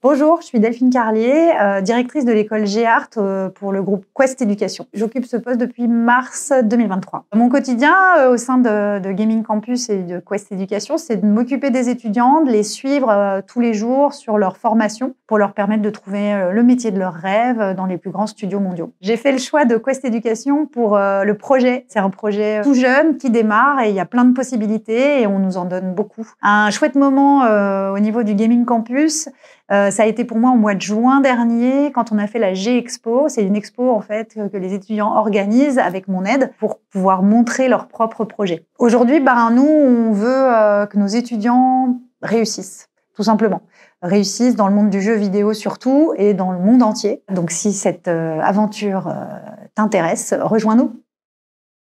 Bonjour, je suis Delphine Carlier, euh, directrice de l'école G-Art euh, pour le groupe Quest Education. J'occupe ce poste depuis mars 2023. Mon quotidien euh, au sein de, de, Gaming Campus et de Quest Education, c'est de m'occuper des étudiants, de les suivre tous les jours sur leur formation pour leur permettre de trouver le métier de leur rêve dans les plus grands studios mondiaux. J'ai fait le choix de Quest Education pour le projet. C'est un projet tout jeune qui démarre et il y a plein de possibilités et on nous en donne beaucoup. Un chouette moment au niveau du Gaming Campus euh, ça a été pour moi au mois de juin dernier, quand on a fait la G-Expo. C'est une expo, en fait, euh, que les étudiants organisent avec mon aide pour pouvoir montrer leurs propres projets. Aujourd'hui, ben, nous, on veut euh, que nos étudiants réussissent, tout simplement réussissent dans le monde du jeu vidéo surtout et dans le monde entier. Donc si cette aventure t'intéresse, rejoins-nous.